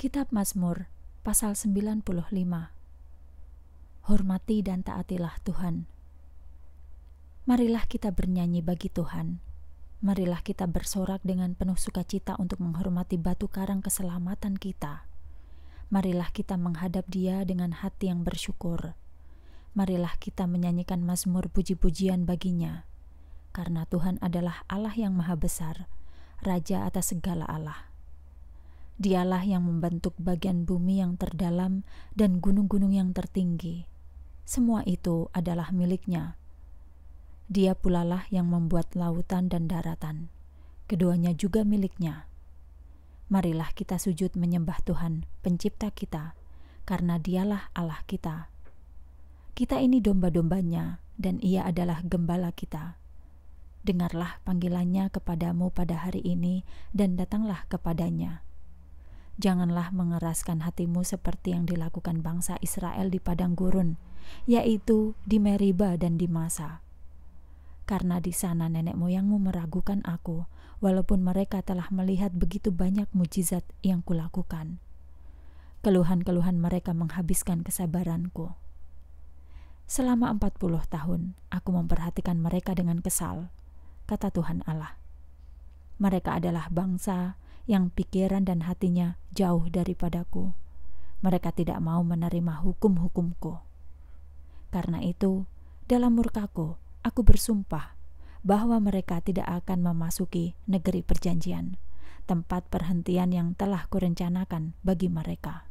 Kitab Mazmur pasal 95 Hormati dan taatilah Tuhan. Marilah kita bernyanyi bagi Tuhan. Marilah kita bersorak dengan penuh sukacita untuk menghormati batu karang keselamatan kita. Marilah kita menghadap Dia dengan hati yang bersyukur. Marilah kita menyanyikan mazmur puji-pujian baginya, karena Tuhan adalah Allah yang Maha Besar, Raja atas segala Allah. Dialah yang membentuk bagian bumi yang terdalam dan gunung-gunung yang tertinggi. Semua itu adalah miliknya. Dia pula lah yang membuat lautan dan daratan. Keduanya juga miliknya. Marilah kita sujud menyembah Tuhan, pencipta kita, karena dialah Allah kita. Kita ini domba-dombanya, dan ia adalah gembala kita. Dengarlah panggilannya kepadamu pada hari ini, dan datanglah kepadanya.' janganlah mengeraskan hatimu seperti yang dilakukan bangsa Israel di padang gurun, yaitu di Meriba dan di Masa. Karena di sana nenek moyangmu meragukan aku, walaupun mereka telah melihat begitu banyak mujizat yang kulakukan. Keluhan-keluhan mereka menghabiskan kesabaranku. Selama empat puluh tahun, aku memperhatikan mereka dengan kesal, kata Tuhan Allah. Mereka adalah bangsa yang pikiran dan hatinya jauh daripadaku. Mereka tidak mau menerima hukum-hukumku. Karena itu, dalam murkaku, aku bersumpah bahwa mereka tidak akan memasuki negeri perjanjian, tempat perhentian yang telah kurencanakan bagi mereka.